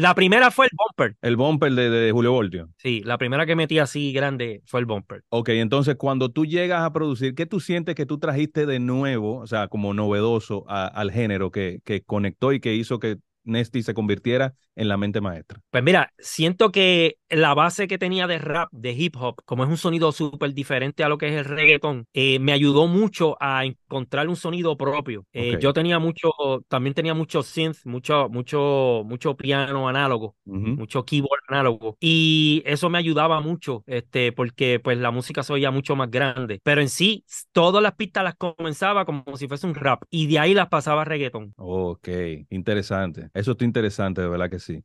La primera fue el bumper. El bumper de, Julio Voltio. Sí, la primera que metí así grande fue el bumper. Ok, entonces cuando tú llegas a producir, ¿qué tú sientes que tú trajiste de nuevo, o sea, como novedoso al género que, que conectó y que hizo que Nesty se convirtiera en la mente maestra? Pues mira, siento que la base que tenía de rap, de hip hop, como es un sonido súper diferente a lo que es el reggaeton, eh, me ayudó mucho a encontrar un sonido propio. Eh, yo tenía mucho, también tenía mucho synth, mucho, mucho, mucho piano análogo, mucho keyboard análogo. Y eso me ayudaba mucho, este, porque pues la música se oía mucho más grande. Pero en sí, todas las pistas las comenzaba como si fuese un rap y de ahí las pasaba a reggaetón. Ok, interesante. Eso está interesante, de verdad que sí.